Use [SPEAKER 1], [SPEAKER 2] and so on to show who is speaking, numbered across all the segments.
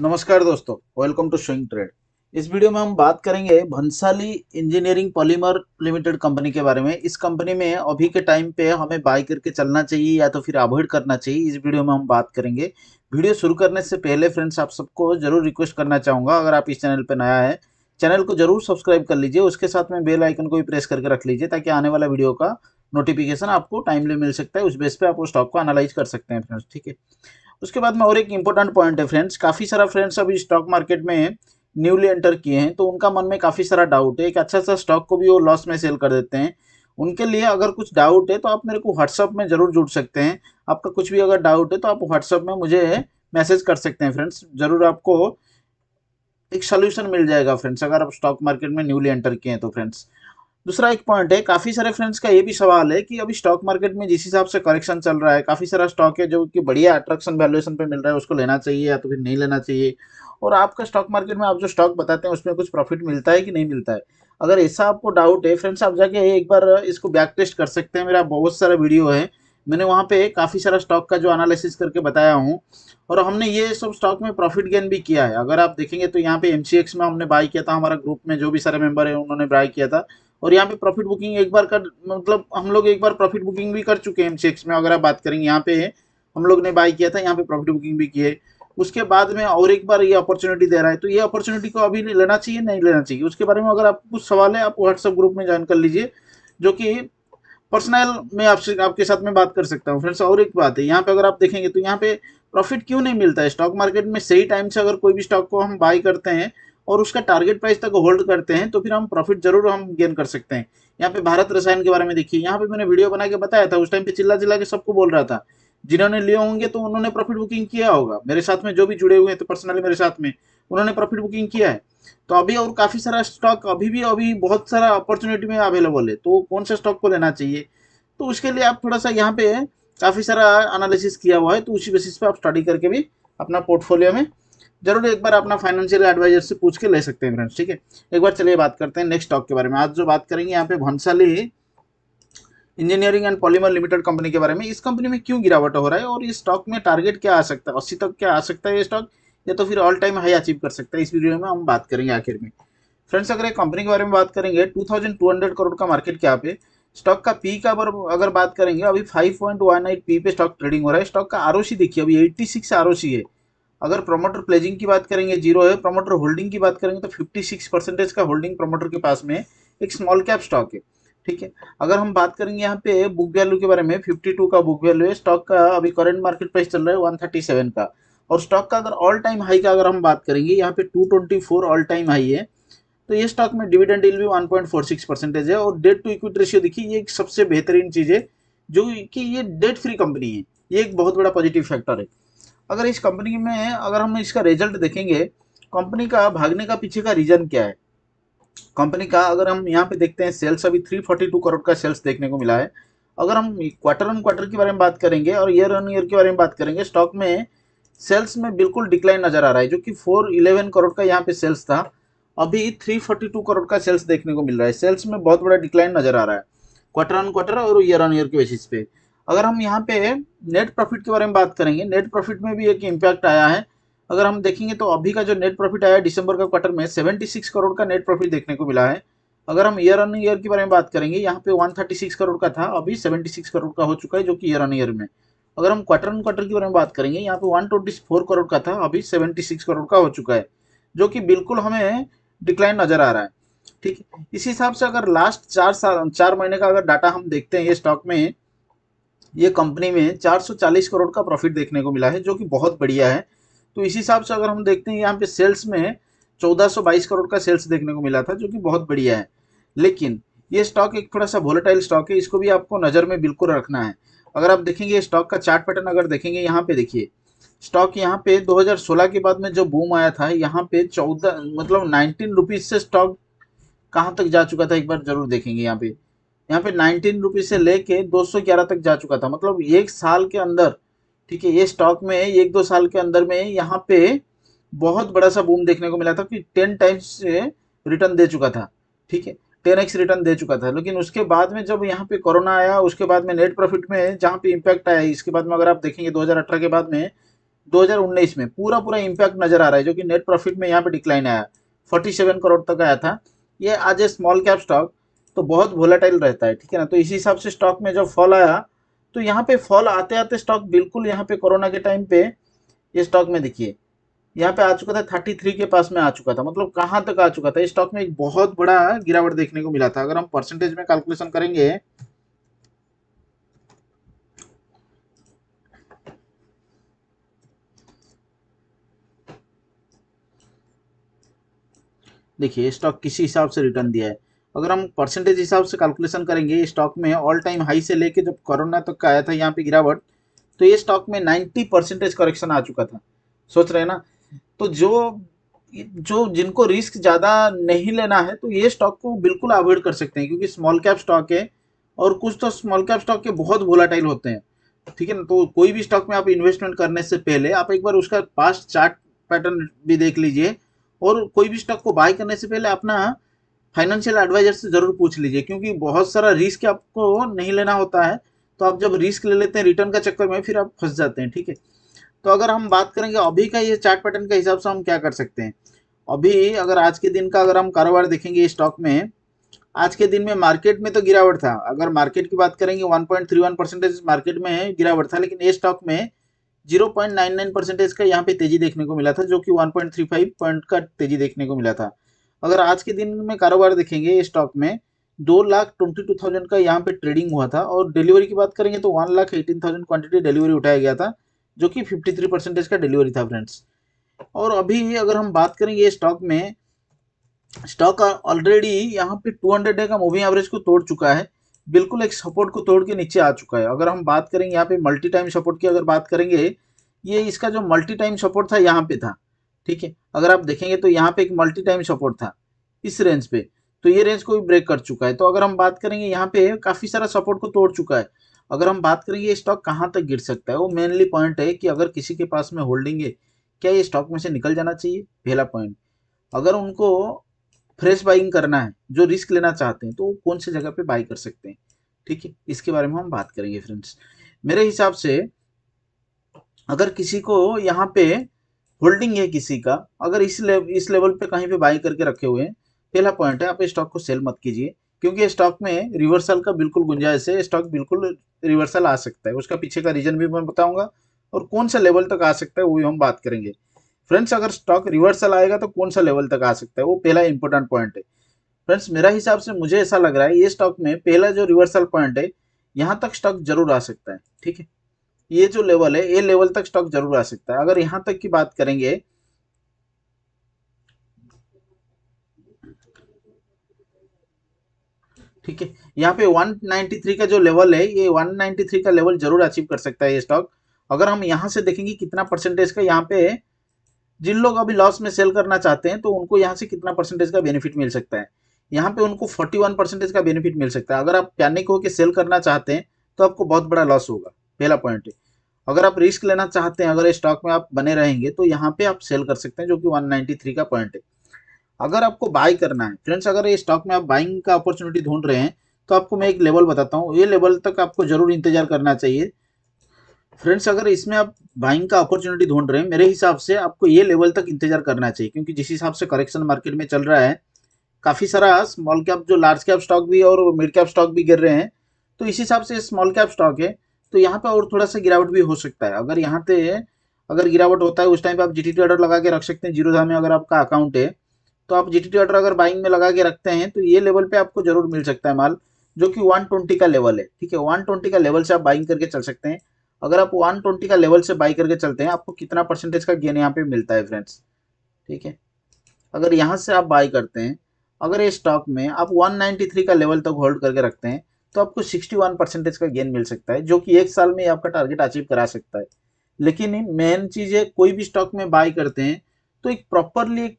[SPEAKER 1] नमस्कार दोस्तों welcome to swing trade इस वीडियो में हम बात करेंगे Bhansali engineering polymer limited company के बारे में इस कंपनी में अभी के टाइम पे हमें बाय करके चलना चाहिए या तो फिर अवॉइड करना चाहिए इस वीडियो में हम बात करेंगे वीडियो शुरू करने से पहले फ्रेंड्स आप सबको जरूर रिक्वेस्ट करना चाहूँगा अगर आप इस चैनल पर नया है चैनल को जरूर सब्सक्राइब कर लीजिए उसके साथ में बेल आइकन को भी प्रेस करके रख लीजिए ताकि आने वाला वीडियो का नोटिफिकेशन आपको टाइमली मिल सकता है उस बेस पे आप उस स्टॉक को एनालाइज कर सकते हैं फ्रेंड्स ठीक है उसके बाद में और एक इम्पोर्टेंट पॉइंट है फ्रेंड्स काफ़ी सारा फ्रेंड्स अभी स्टॉक मार्केट में न्यूली एंटर किए हैं तो उनका मन में काफ़ी सारा डाउट है एक अच्छा सा स्टॉक को भी वो लॉस में सेल कर देते हैं उनके लिए अगर कुछ डाउट है तो आप मेरे को व्हाट्सअप में ज़रूर जुड़ सकते हैं आपका कुछ भी अगर डाउट है तो आप व्हाट्सअप में मुझे मैसेज कर सकते हैं फ्रेंड्स ज़रूर आपको एक सोल्यूशन मिल जाएगा फ्रेंड्स अगर आप स्टॉक मार्केट में न्यूली एंटर किए हैं तो फ्रेंड्स दूसरा एक पॉइंट है काफ़ी सारे फ्रेंड्स का ये भी सवाल है कि अभी स्टॉक मार्केट में जिस हिसाब से करेक्शन चल रहा है काफ़ी सारा स्टॉक है जो कि बढ़िया अट्रैक्शन वैल्यूएशन पे मिल रहा है उसको लेना चाहिए या तो फिर नहीं लेना चाहिए और आपका स्टॉक मार्केट में आप जो स्टॉक बताते हैं उसमें कुछ प्रॉफिट मिलता है कि नहीं मिलता है अगर ऐसा आपको डाउट है फ्रेंड्स आप जाके एक बार इसको बैक टेस्ट कर सकते हैं मेरा बहुत सारा वीडियो है मैंने वहाँ पे काफ़ी सारा स्टॉक का जो एनालिसिस करके बताया हूँ और हमने ये सब स्टॉक में प्रॉफिट गेन भी किया है अगर आप देखेंगे तो यहाँ पे एम में हमने बाय किया था हमारा ग्रुप में जो भी सारे मेंबर है उन्होंने बाय किया था और यहाँ पे प्रॉफिट बुकिंग एक बार कर मतलब हम लोग एक बार प्रॉफिट बुकिंग भी कर चुके हैं एम में अगर आप बात करेंगे यहाँ पे है हम लोग ने बाय किया था यहाँ पे प्रॉफिट बुकिंग भी की है उसके बाद में और एक बार ये अपॉर्चुनिटी दे रहा है तो ये अपॉर्चुनिटी को अभी लेना चाहिए नहीं लेना चाहिए उसके बारे में अगर आप कुछ सवाल है आप व्हाट्सअप ग्रुप में ज्वाइन कर लीजिए जो कि पर्सनल में आपसे आपके साथ में बात कर सकता हूँ फ्रेंड्स और एक बात है यहाँ पे अगर आप देखेंगे तो यहाँ पे प्रॉफिट क्यों नहीं मिलता है स्टॉक मार्केट में सही टाइम से अगर कोई भी स्टॉक को हम बाय करते हैं और उसका टारगेट प्राइस तक होल्ड करते हैं तो फिर हम प्रॉफिट जरूर हम गेन कर सकते हैं यहाँ पे भारत रसायन के बारे में देखिए यहाँ पे मैंने वीडियो बना के बताया था उस टाइम पे चिल्ला चिल्ला के सबको बोल रहा था जिन्होंने लिए होंगे तो उन्होंने प्रॉफिट बुकिंग किया होगा मेरे साथ में जो भी जुड़े हुए हैं तो पर्सनली मेरे साथ में उन्होंने प्रॉफिट बुकिंग किया है तो अभी और काफ़ी सारा स्टॉक अभी भी अभी बहुत सारा अपॉर्चुनिटी में अवेलेबल है तो कौन सा स्टॉक को लेना चाहिए तो उसके लिए आप थोड़ा सा यहाँ पे काफ़ी सारा एनालिसिस किया हुआ है तो उसी बेसिस पे आप स्टडी करके भी अपना पोर्टफोलियो में जरूर एक बार अपना फाइनेंशियल एडवाइजर से पूछ के ले सकते हैं फ्रेंड्स ठीक है एक बार चलिए बात करते हैं नेक्स्ट स्टॉक के बारे में आज जो बात करेंगे यहाँ पे Bhansali Engineering and Polymer limited company के बारे में इस कंपनी में क्यों गिरावट हो रहा है और इस स्टॉक में टारगेट क्या आ सकता है अस्सी तक क्या आ सकता है ये स्टॉक या तो फिर ऑल टाइम हाई अचीव कर सकता है इस वीडियो में हम बात करेंगे आखिर में फ्रेंड्स अगर एक कंपनी के बारे में बात करेंगे टू करोड़ का मार्केट क्या पे स्टॉक का पी का अगर अगर बात करेंगे अभी फाइव पॉइंट पी पे स्टॉक ट्रेडिंग हो रहा है स्टॉक का आरोसी देखिए अभी एट्टी सिक्स है अगर प्रमोटर प्लेजिंग की बात करेंगे जीरो है प्रमोटर होल्डिंग की बात करेंगे तो 56 परसेंटेज का होल्डिंग प्रमोटर के पास में एक स्मॉल कैप स्टॉक है ठीक है अगर हम बात करेंगे यहाँ पे बुक वैल्यू के बारे में 52 का बुक वैल्यू है स्टॉक का अभी करंट मार्केट प्राइस चल रहा है 137 का और स्टॉक का अगर ऑल टाइम हाई का अगर हम बात करेंगे यहाँ पे फोर ऑल टाइम हाई है तो ये स्टॉक में डिविडेंड डील भी सिक्स परसेंटेज है और डेट टू इक्विटी रेशियो देखिए ये एक सबसे बेहतरीन चीज़ है जो कि ये डेट फ्री कंपनी है ये एक बहुत बड़ा पॉजिटिव फैक्टर है अगर इस कंपनी में अगर हम इसका रिजल्ट देखेंगे कंपनी का भागने का पीछे का रीजन क्या है कंपनी का अगर हम यहाँ पे देखते हैं सेल्स अभी 342 करोड़ का सेल्स देखने को मिला है अगर हम क्वार्टर ऑन क्वार्टर के बारे में बात करेंगे और ईयर ऑन ईयर के बारे में बात करेंगे स्टॉक में सेल्स में बिल्कुल डिक्लाइन नजर आ रहा है जो कि फोर इलेवन करोड़ का यहाँ पे सेल्स था अभी थ्री फोर्टी टू करोड़ का सेल्स देखने को मिल रहा है सेल्स में बहुत बड़ा डिक्लाइन नजर आ रहा है क्वार्टर ऑन क्वार्टर और ईयर ऑन ईयर के बेसिस पे अगर हम यहाँ पे नेट प्रॉफिट के बारे में बात करेंगे नेट प्रॉफिट में भी एक इम्पैक्ट आया है अगर हम देखेंगे तो अभी का जो नेट प्रॉफिट आया दिसंबर का क्वार्टर में 76 करोड़ का नेट प्रॉफिट देखने को मिला है अगर हम ईयर ऑन ईयर के बारे में बात करेंगे यहाँ पे 136 करोड़ का था अभी 76 करोड़ का हो चुका है जो कि ईयर ऑन ईयर में अगर हम क्वार्टर ऑन क्वार्टर के बारे में बात करेंगे यहाँ पे वन करोड़ का था अभी सेवेंटी करोड़ का हो चुका है जो कि बिल्कुल हमें डिक्लाइन नज़र आ रहा है ठीक इस हिसाब से अगर लास्ट चार साल चार महीने का अगर डाटा हम देखते हैं ये स्टॉक में ये कंपनी में 440 करोड़ का प्रॉफिट देखने को मिला है जो कि बहुत बढ़िया है तो इस हिसाब से अगर हम देखते हैं यहाँ पे सेल्स में 1422 करोड़ का सेल्स देखने को मिला था जो कि बहुत बढ़िया है लेकिन ये स्टॉक एक थोड़ा सा वोलेटाइल स्टॉक है इसको भी आपको नज़र में बिल्कुल रखना है अगर आप देखेंगे स्टॉक का चार्ट पैटर्न अगर देखेंगे यहाँ पे देखिए स्टॉक यहाँ पे 2016 के बाद में जो बूम आया था यहाँ पे 14 मतलब नाइनटीन रुपीज़ से स्टॉक कहाँ तक जा चुका था एक बार जरूर देखेंगे यहाँ पे यहाँ पे नाइनटीन रुपीज से लेके दो सौ ग्यारह तक जा चुका था मतलब एक साल के अंदर ठीक है ये स्टॉक में एक दो साल के अंदर में यहाँ पे बहुत बड़ा सा बूम देखने को मिला था कि टेन टाइम्स रिटर्न दे चुका था ठीक है टेन एक्स रिटर्न दे चुका था लेकिन उसके बाद में जब यहाँ पे कोरोना आया उसके बाद में नेट प्रॉफिट में जहाँ पे इम्पैक्ट आया इसके बाद में अगर आप देखेंगे 2018 के बाद में 2019 में पूरा पूरा इम्पैक्ट नजर आ रहा है जो कि नेट प्रॉफिट में यहाँ पे डिक्लाइन आया 47 करोड़ तक आया था ये आज ए स्मॉल कैप स्टॉक तो बहुत वोलाटाइल रहता है ठीक है ना तो इसी हिसाब से स्टॉक में जब फॉल आया तो यहाँ पे फॉल आते आते स्टॉक बिल्कुल यहाँ पे कोरोना के टाइम पे ये स्टॉक में देखिए यहाँ पे आ चुका था थर्टी थ्री के पास में आ चुका था मतलब कहाँ तक आ चुका था इस स्टॉक में एक बहुत बड़ा गिरावट देखने को मिला था अगर हम परसेंटेज में कैलकुलेशन करेंगे देखिए स्टॉक किसी हिसाब से रिटर्न दिया है अगर हम परसेंटेज हिसाब से कैलकुलेशन करेंगे स्टॉक में ऑल टाइम हाई से लेके जब कोरोना तक का आया था यहाँ पे गिरावट तो ये स्टॉक में नाइन्टी परसेंटेज करेक्शन आ चुका था सोच रहे हैं ना तो जो जो जिनको रिस्क ज़्यादा नहीं लेना है तो ये स्टॉक को बिल्कुल अवॉइड कर सकते हैं क्योंकि स्मॉल कैप स्टॉक है और कुछ तो स्मॉल कैप स्टॉक के बहुत वोलाटाइल होते हैं ठीक है ना तो कोई भी स्टॉक में आप इन्वेस्टमेंट करने से पहले आप एक बार उसका पास्ट चार्ट पैटर्न भी देख लीजिए और कोई भी स्टॉक को बाय करने से पहले अपना फाइनेंशियल एडवाइजर से ज़रूर पूछ लीजिए क्योंकि बहुत सारा रिस्क आपको नहीं लेना होता है तो आप जब रिस्क ले लेते हैं रिटर्न का चक्कर में फिर आप फंस जाते हैं ठीक है तो अगर हम बात करेंगे अभी का ये चार्ट पैटर्न के हिसाब से हम क्या कर सकते हैं अभी अगर आज के दिन का अगर हम कारोबार देखेंगे स्टॉक में आज के दिन में मार्केट में तो गिरावट था अगर मार्केट की बात करेंगे 1.31 परसेंटेज मार्केट में गिरावट था लेकिन ए स्टॉक में 0.99 परसेंटेज का यहाँ पे तेजी देखने को मिला था जो कि 1.35 पॉइंट का तेजी देखने को मिला था अगर आज के दिन में कारोबार देखेंगे स्टॉक में दो लाख ट्वेंटी टू थाउजेंड का यहाँ पे ट्रेडिंग हुआ था और डिलीवरी की बात करेंगे तो one lakh eighteen thousand quantity delivery उठाया गया था जो कि फिफ्टी थ्री परसेंटेज का डिलीवरी था फ्रेंड्स और अभी अगर हम बात करेंगे स्टॉक में स्टॉक ऑलरेडी यहाँ पे टू हंड्रेड डे का मूविंग एवरेज को तोड़ चुका है बिल्कुल एक सपोर्ट को तोड़ के नीचे आ चुका है अगर हम बात करेंगे यहाँ पे मल्टी टाइम सपोर्ट की अगर बात करेंगे ये इसका जो मल्टी टाइम सपोर्ट था यहाँ पे था ठीक है अगर आप देखेंगे तो यहाँ पे एक मल्टी टाइम सपोर्ट था इस रेंज पे तो ये रेंज को भी ब्रेक कर चुका है तो अगर हम बात करेंगे यहाँ पे काफ़ी सारा सपोर्ट को तोड़ चुका है अगर हम बात करेंगे ये स्टॉक कहाँ तक गिर सकता है वो मेनली पॉइंट है कि अगर किसी के पास में होल्डिंग है क्या ये स्टॉक में से निकल जाना चाहिए पहला पॉइंट अगर उनको फ्रेश बाइंग करना है जो रिस्क लेना चाहते हैं तो वो कौन सी जगह पे बाई कर सकते हैं ठीक है इसके बारे में हम बात करेंगे फ्रेंड्स मेरे हिसाब से अगर किसी को यहाँ पे होल्डिंग है किसी का अगर इस ले, इस लेवल पे कहीं पे बाई करके रखे हुए हैं पहला पॉइंट है आप स्टॉक को सेल मत कीजिए क्योंकि स्टॉक में रिवर्सल का बिल्कुल गुंजाइश है स्टॉक बिल्कुल रिवर्सल आ सकता है उसका पीछे का रीजन भी मैं बताऊंगा और कौन सा लेवल तक आ सकता है वो भी हम बात करेंगे फ्रेंड्स अगर स्टॉक रिवर्सल आएगा तो कौन सा लेवल तक आ सकता है वो पहला इंपॉर्टेंट पॉइंट है फ्रेंड्स मेरा हिसाब से मुझे ऐसा लग रहा है ये स्टॉक में पहला जो रिवर्सल पॉइंट है यहाँ तक स्टॉक जरूर आ सकता है ठीक है ये जो लेवल है ये लेवल तक स्टॉक जरूर आ सकता है अगर यहां तक की बात करेंगे ठीक है यहाँ पे 193 का जो लेवल है ये 193 का लेवल जरूर अचीव कर सकता है ये स्टॉक अगर हम यहां से देखेंगे कितना परसेंटेज का यहाँ पे जिन लोग अभी लॉस में सेल करना चाहते हैं तो उनको यहाँ से कितना परसेंटेज का बेनिफिट मिल सकता है यहाँ पे उनको 41 परसेंटेज का बेनिफिट मिल सकता है अगर आप पैनिक होकर सेल करना चाहते हैं तो आपको बहुत बड़ा लॉस होगा पहला पॉइंट है अगर आप रिस्क लेना चाहते हैं अगर स्टॉक में आप बने रहेंगे तो यहाँ पे आप सेल कर सकते हैं जो कि 193 का पॉइंट है अगर आपको बाय करना है फ्रेंड्स अगर ये स्टॉक में आप बाइंग का अपॉर्चुनिटी ढूंढ रहे हैं तो आपको मैं एक लेवल बताता हूँ ये लेवल तक आपको जरूर इंतजार करना चाहिए फ्रेंड्स अगर इसमें आप बाइंग का अपॉर्चुनिटी ढूंढ रहे हैं मेरे हिसाब से आपको ये लेवल तक इंतजार करना चाहिए क्योंकि जिस हिसाब से करेक्शन मार्केट में चल रहा है काफ़ी सारा स्मॉल कैप जो लार्ज कैप स्टॉक भी और मिड कैप स्टॉक भी गिर रहे हैं तो इस हिसाब से स्मॉल कैप स्टॉक है तो यहाँ पे और थोड़ा सा गिरावट भी हो सकता है अगर यहाँ पे अगर गिरावट होता है उस टाइम पे आप जीटीटी ऑर्डर लगा के रख सकते हैं जीरो में अगर आपका अकाउंट है तो आप जीटीटी ऑर्डर अगर बाइंग में लगा के रखते हैं तो ये लेवल पे आपको जरूर मिल सकता है माल जो कि 120 का लेवल है ठीक है 120 का लेवल से आप बाइंग करके चल सकते हैं अगर आप 120 का लेवल से बाई करके चलते हैं आपको कितना परसेंटेज का गेन यहाँ पे मिलता है फ्रेंड्स ठीक है अगर यहाँ से आप बाई करते हैं अगर ये स्टॉक में आप 193 का लेवल तक तो होल्ड करके रखते हैं तो आपको 61 परसेंटेज का गेन मिल सकता है जो कि एक साल में आपका टारगेट अचीव करा सकता है लेकिन मेन चीज़ है कोई भी स्टॉक में बाय करते हैं तो एक प्रॉपरली एक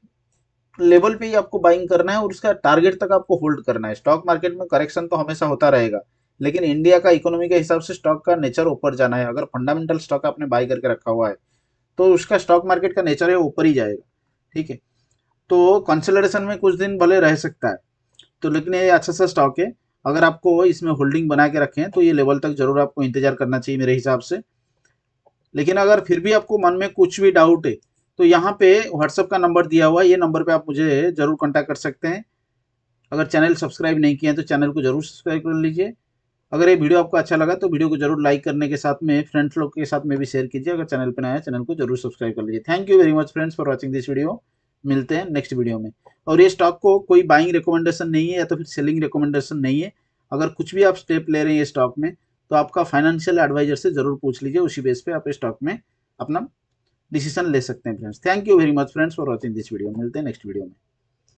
[SPEAKER 1] लेवल पे ही आपको बाइंग करना है और उसका टारगेट तक आपको होल्ड करना है स्टॉक मार्केट में करेक्शन तो हमेशा होता रहेगा लेकिन इंडिया का इकोनॉमी के हिसाब से स्टॉक का नेचर ऊपर जाना है अगर फंडामेंटल स्टॉक आपने बाय करके रखा हुआ है तो उसका स्टॉक मार्केट का नेचर है ऊपर ही जाएगा ठीक है तो कंसिलेशन में कुछ दिन भले रह सकता है तो लेकिन ये अच्छा सा स्टॉक है अगर आपको इसमें होल्डिंग बना के रखें तो ये लेवल तक जरूर आपको इंतजार करना चाहिए मेरे हिसाब से लेकिन अगर फिर भी आपको मन में कुछ भी डाउट है तो यहाँ पे व्हाट्सअप का नंबर दिया हुआ है ये नंबर पे आप मुझे ज़रूर कॉन्टैक्ट कर सकते हैं अगर चैनल सब्सक्राइब नहीं किया है तो चैनल को ज़रूर सब्सक्राइब कर लीजिए अगर ये वीडियो आपको अच्छा लगा तो वीडियो को जरूर लाइक करने के साथ में फ्रेंड्स लोग के साथ में भी शेयर कीजिए अगर चैनल पर नया चैनल को जरूर सब्सक्राइब कर लीजिए thank you very much friends for watching this video मिलते हैं नेक्स्ट वीडियो में और ये स्टॉक को कोई बाइंग रिकमेंडेशन नहीं है या तो फिर सेलिंग रिकमेंडेशन नहीं है अगर कुछ भी आप स्टेप ले रहे हैं ये स्टॉक में तो आपका फाइनेंशियल एडवाइजर से जरूर पूछ लीजिए उसी बेस पे आप इस स्टॉक में अपना डिसीजन ले सकते हैं friends thank you very much friends for watching this video मिलते हैं नेक्स्ट वीडियो में